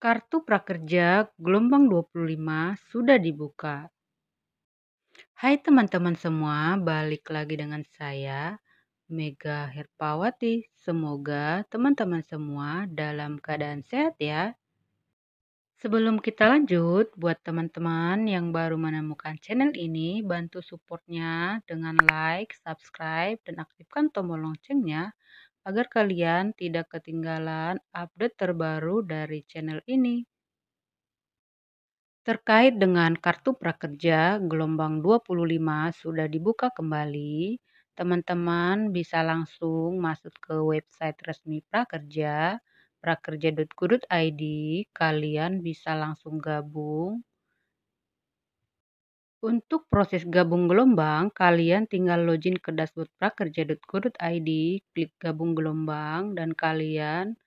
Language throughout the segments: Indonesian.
Kartu Prakerja gelombang 25 sudah dibuka. Hai teman-teman semua, balik lagi dengan saya Mega Herpawati. Semoga teman-teman semua dalam keadaan sehat ya. Sebelum kita lanjut, buat teman-teman yang baru menemukan channel ini, bantu supportnya dengan like, subscribe, dan aktifkan tombol loncengnya agar kalian tidak ketinggalan update terbaru dari channel ini. Terkait dengan kartu prakerja gelombang 25 sudah dibuka kembali, teman-teman bisa langsung masuk ke website resmi prakerja, prakerja.go.id, kalian bisa langsung gabung untuk proses gabung gelombang, kalian tinggal login ke dashboard prakerja.go.id, klik gabung gelombang, dan kalian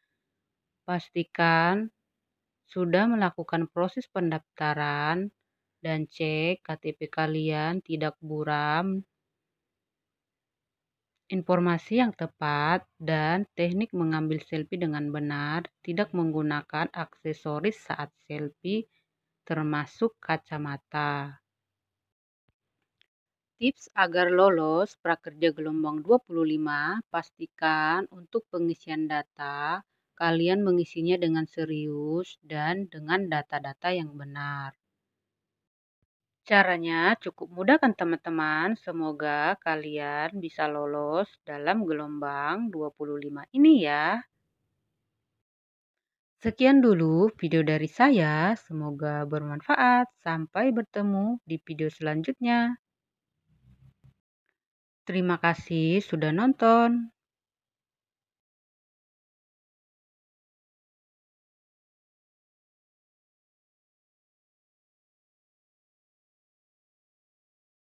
pastikan sudah melakukan proses pendaftaran dan cek KTP kalian tidak buram, informasi yang tepat, dan teknik mengambil selfie dengan benar, tidak menggunakan aksesoris saat selfie termasuk kacamata. Tips agar lolos prakerja gelombang 25, pastikan untuk pengisian data kalian mengisinya dengan serius dan dengan data-data yang benar. Caranya cukup mudah kan teman-teman? Semoga kalian bisa lolos dalam gelombang 25 ini ya. Sekian dulu video dari saya, semoga bermanfaat. Sampai bertemu di video selanjutnya. Terima kasih sudah nonton.